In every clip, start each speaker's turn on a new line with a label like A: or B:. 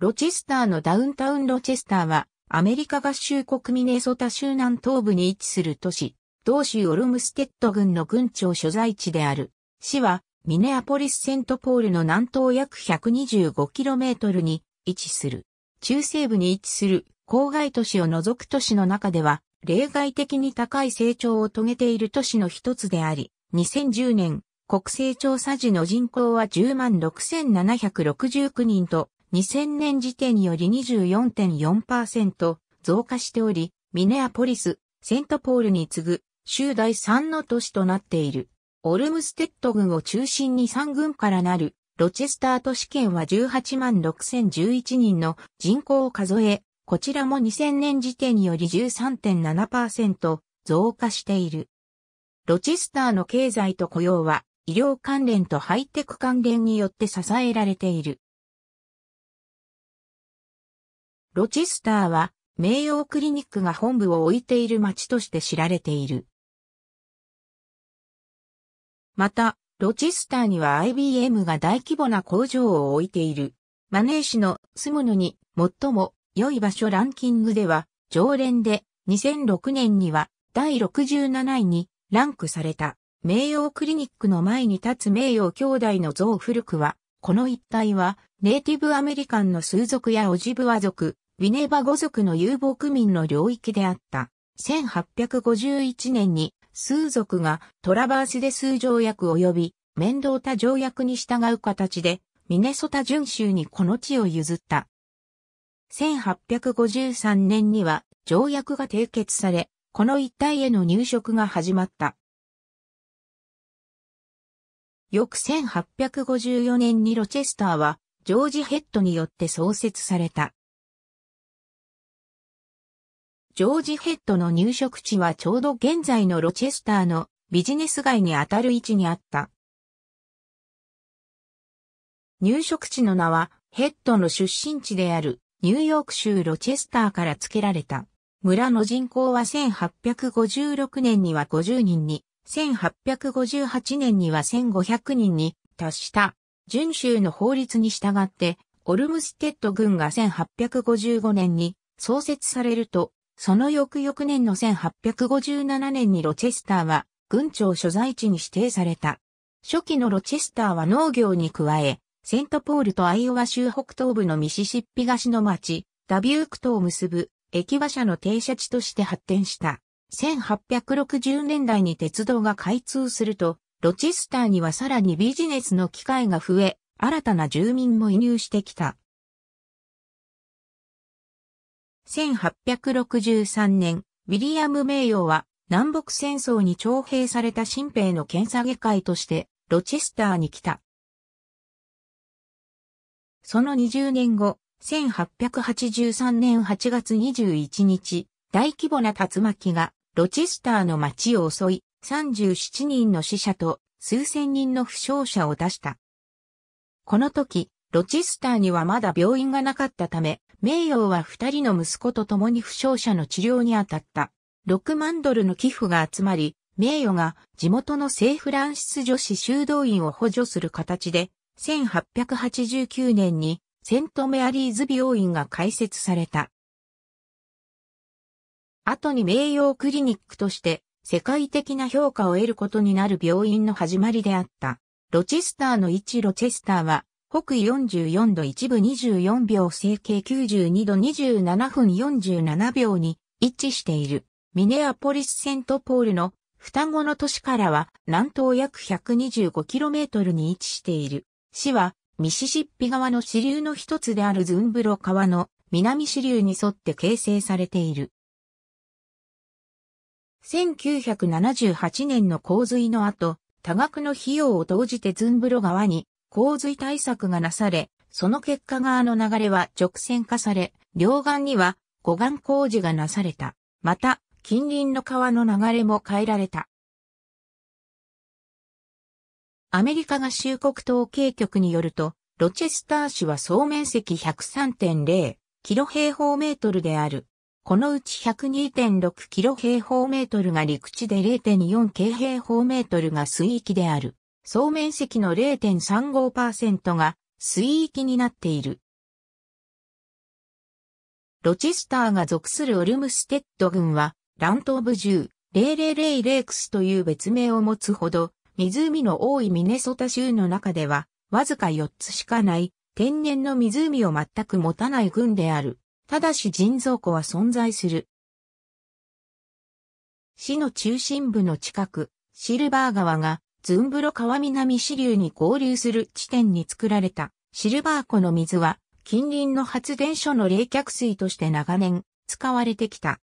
A: ロチェスターのダウンタウンロチェスターは、アメリカ合衆国ミネソタ州南東部に位置する都市、同州オルムステッド郡の郡庁所在地である。市は、ミネアポリス・セントポールの南東約 125km に位置する。中西部に位置する郊外都市を除く都市の中では、例外的に高い成長を遂げている都市の一つであり、2010年、国勢調査時の人口は10万6769人と、2000年時点より24.4%増加しており、ミネアポリス、セントポールに次ぐ州第3の都市となっている。オルムステッド軍を中心に3軍からなる、ロチェスター都市圏は18万6011人の人口を数え、こちらも2000年時点より13.7%増加している。ロチェスターの経済と雇用は医療関連とハイテク関連によって支えられている。ロチスターは、名誉クリニックが本部を置いている町として知られている。また、ロチスターには IBM が大規模な工場を置いている。マネー市の住むのに最も良い場所ランキングでは、常連で2006年には第67位にランクされた。名誉クリニックの前に立つ名誉兄弟の像古くは、この一帯はネイティブアメリカンの数族やオジブア族、ィネバ語族の遊牧民の領域であった。1851年に、数族がトラバースでス条約及び、メンドータ条約に従う形で、ミネソタ巡州にこの地を譲った。1853年には条約が締結され、この一帯への入植が始まった。翌1854年にロチェスターは、ジョージ・ヘッドによって創設された。ジョージヘッドの入植地はちょうど現在のロチェスターのビジネス街にあたる位置にあった。入植地の名はヘッドの出身地であるニューヨーク州ロチェスターから付けられた。村の人口は1856年には50人に、1858年には1500人に達した。準州の法律に従って、オルムステッド軍が1855年に創設されると、その翌々年の1857年にロチェスターは軍庁所在地に指定された。初期のロチェスターは農業に加え、セントポールとアイオワ州北東部のミシシッピ菓子の町、ダビュークとを結ぶ駅馬車の停車地として発展した。1860年代に鉄道が開通すると、ロチェスターにはさらにビジネスの機会が増え、新たな住民も移入してきた。1863年、ウィリアム・名誉は南北戦争に徴兵された新兵の検査外科医としてロチェスターに来た。その20年後、1883年8月21日、大規模な竜巻がロチェスターの町を襲い、37人の死者と数千人の負傷者を出した。この時、ロチェスターにはまだ病院がなかったため、名誉は二人の息子と共に負傷者の治療に当たった。6万ドルの寄付が集まり、名誉が地元の聖フランシス女子修道院を補助する形で、1889年にセントメアリーズ病院が開設された。後に名誉クリニックとして世界的な評価を得ることになる病院の始まりであった。ロチェスターの一ロチェスターは北緯44度1部24秒整形92度27分47秒に位置している。ミネアポリスセントポールの双子の都市からは南東約 125km に位置している。市はミシシッピ川の支流の一つであるズンブロ川の南支流に沿って形成されている。1978年の洪水の後、多額の費用を投じてズンブロ川に洪水対策がなされ、その結果側の流れは直線化され、両岸には護岸工事がなされた。また、近隣の川の流れも変えられた。アメリカ合衆国統計局によると、ロチェスター市は総面積103.0キロ平方メートルである。このうち102.6キロ平方メートルが陸地で0.4京平方メートルが水域である。総面積の0.35%が水域になっている。ロチスターが属するオルムステッド群は、南東部10、000レークスという別名を持つほど、湖の多いミネソタ州の中では、わずか4つしかない、天然の湖を全く持たない群である。ただし人造湖は存在する。市の中心部の近く、シルバー川がズンブロ川南支流に合流する地点に作られたシルバー湖の水は近隣の発電所の冷却水として長年使われてきた。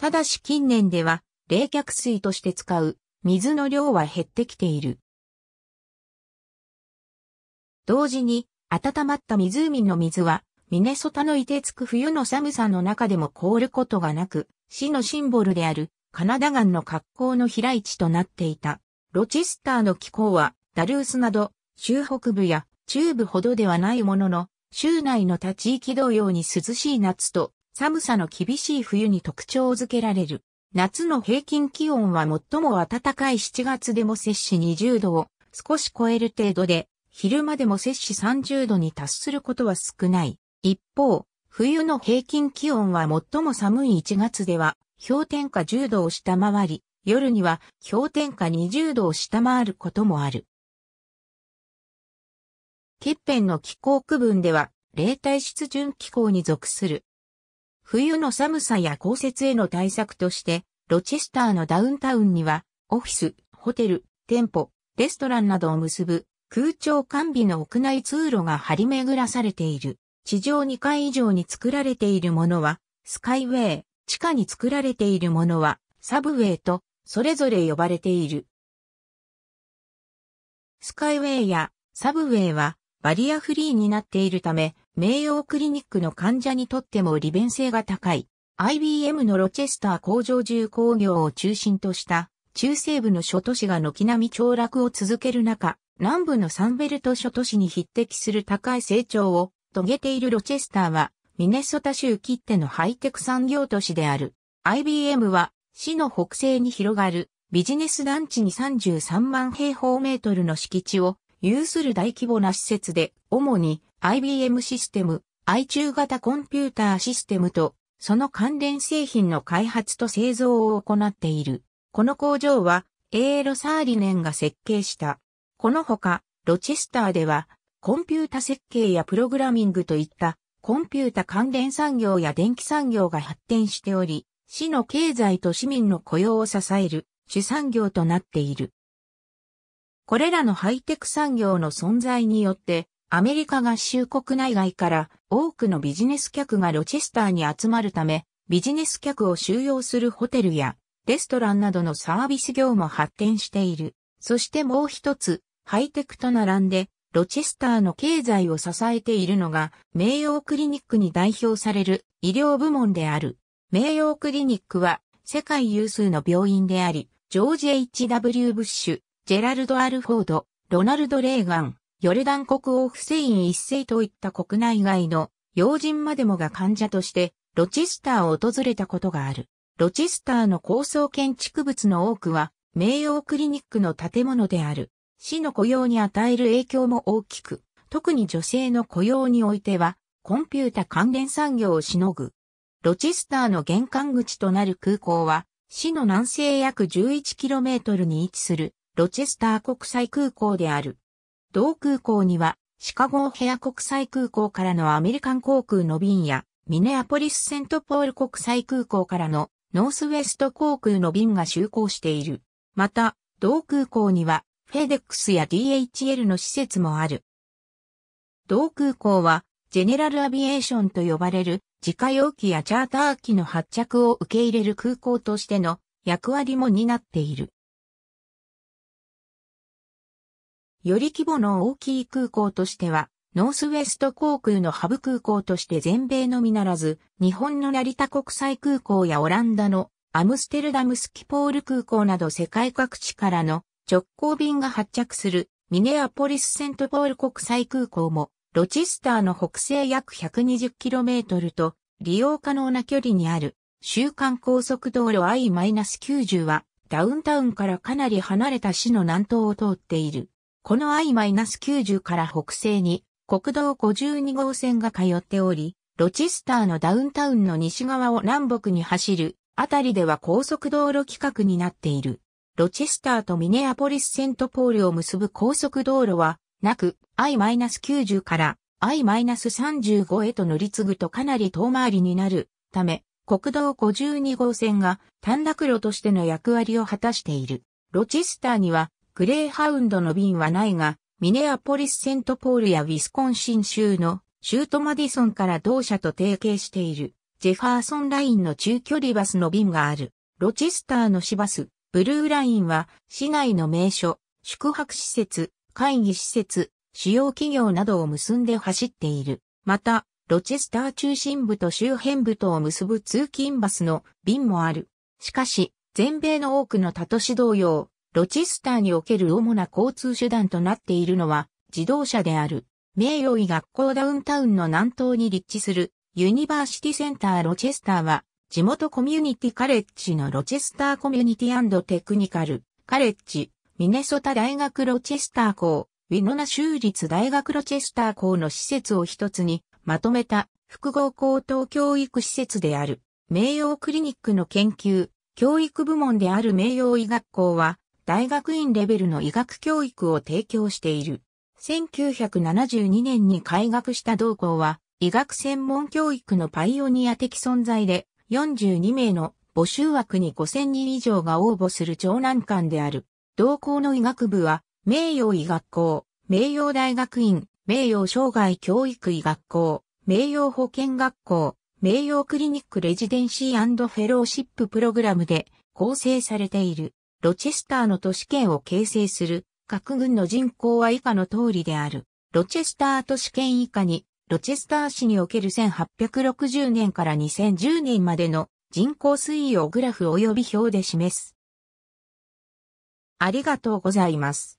A: ただし近年では冷却水として使う水の量は減ってきている。同時に温まった湖の水はミネソタの凍てつく冬の寒さの中でも凍ることがなく、市のシンボルであるカナダ岩の格好の飛来地となっていた。ロチスターの気候は、ダルースなど、州北部や中部ほどではないものの、州内の他地域同様に涼しい夏と、寒さの厳しい冬に特徴づけられる。夏の平均気温は最も暖かい7月でも摂氏20度を少し超える程度で、昼間でも摂氏30度に達することは少ない。一方、冬の平均気温は最も寒い1月では氷点下10度を下回り、夜には氷点下20度を下回ることもある。ケッペンの気候区分では、冷帯湿潤気候に属する。冬の寒さや降雪への対策として、ロチェスターのダウンタウンには、オフィス、ホテル、店舗、レストランなどを結ぶ空調完備の屋内通路が張り巡らされている。地上2階以上に作られているものは、スカイウェイ、地下に作られているものは、サブウェイと、それぞれ呼ばれている。スカイウェイやサブウェイはバリアフリーになっているため、名誉クリニックの患者にとっても利便性が高い。IBM のロチェスター工場重工業を中心とした中西部の諸都市が軒並み凋落を続ける中、南部のサンベルト諸都市に匹敵する高い成長を遂げているロチェスターはミネソタ州切手のハイテク産業都市である。IBM は、市の北西に広がるビジネス団地に33万平方メートルの敷地を有する大規模な施設で、主に IBM システム、i 中型コンピューターシステムと、その関連製品の開発と製造を行っている。この工場は、エーロ・サーリネンが設計した。このほか、ロチェスターでは、コンピュータ設計やプログラミングといったコンピュータ関連産業や電気産業が発展しており、市の経済と市民の雇用を支える主産業となっている。これらのハイテク産業の存在によって、アメリカ合衆国内外から多くのビジネス客がロチェスターに集まるため、ビジネス客を収容するホテルやレストランなどのサービス業も発展している。そしてもう一つ、ハイテクと並んでロチェスターの経済を支えているのが、名誉クリニックに代表される医療部門である。名誉クリニックは、世界有数の病院であり、ジョージ・ H.W. ブッシュ、ジェラルド・アルフォード、ロナルド・レーガン、ヨルダン国王フセイン一世といった国内外の要人までもが患者として、ロチェスターを訪れたことがある。ロチェスターの高層建築物の多くは、名誉クリニックの建物である。市の雇用に与える影響も大きく、特に女性の雇用においては、コンピュータ関連産業をしのぐ。ロチスターの玄関口となる空港は、市の南西約 11km に位置する、ロチェスター国際空港である。同空港には、シカゴヘア国際空港からのアメリカン航空の便や、ミネアポリスセントポール国際空港からのノースウェスト航空の便が就航している。また、同空港には、フェデックスや DHL の施設もある。同空港は、ジェネラルアビエーションと呼ばれる自家用機やチャーター機の発着を受け入れる空港としての役割も担っている。より規模の大きい空港としては、ノースウェスト航空のハブ空港として全米のみならず、日本の成田国際空港やオランダのアムステルダムスキポール空港など世界各地からの直行便が発着するミネアポリスセントポール国際空港もロチスターの北西約 120km と利用可能な距離にある週間高速道路 I-90 はダウンタウンからかなり離れた市の南東を通っている。この I-90 から北西に国道52号線が通っており、ロチスターのダウンタウンの西側を南北に走るあたりでは高速道路規格になっている。ロチェスターとミネアポリスセントポールを結ぶ高速道路は、なく、I-90 から I-35 へと乗り継ぐとかなり遠回りになるため、国道52号線が短絡路としての役割を果たしている。ロチェスターには、グレーハウンドの便はないが、ミネアポリスセントポールやウィスコンシン州のシュートマディソンから同社と提携している、ジェファーソンラインの中距離バスの便がある。ロチェスターの市バス、ブルーラインは市内の名所、宿泊施設、会議施設、主要企業などを結んで走っている。また、ロチェスター中心部と周辺部とを結ぶ通勤バスの便もある。しかし、全米の多くの他都市同様、ロチェスターにおける主な交通手段となっているのは自動車である。名誉医学校ダウンタウンの南東に立地するユニバーシティセンターロチェスターは地元コミュニティカレッジのロチェスターコミュニティテクニカル、カレッジ、ミネソタ大学ロチェスター校、ウィノナ州立大学ロチェスター校の施設を一つにまとめた複合高等教育施設である、名誉クリニックの研究、教育部門である名誉医学校は、大学院レベルの医学教育を提供している。1972年に開学した同校は、医学専門教育のパイオニア的存在で、42名の募集枠に5000人以上が応募する長男館である。同校の医学部は、名誉医学校、名誉大学院、名誉障害教育医学校、名誉保健学校、名誉クリニックレジデンシーフェローシッププログラムで構成されている。ロチェスターの都市圏を形成する各軍の人口は以下の通りである。ロチェスター都市圏以下にロチェスター市における1860年から2010年までの人口推移をグラフ及び表で示す。ありがとうございます。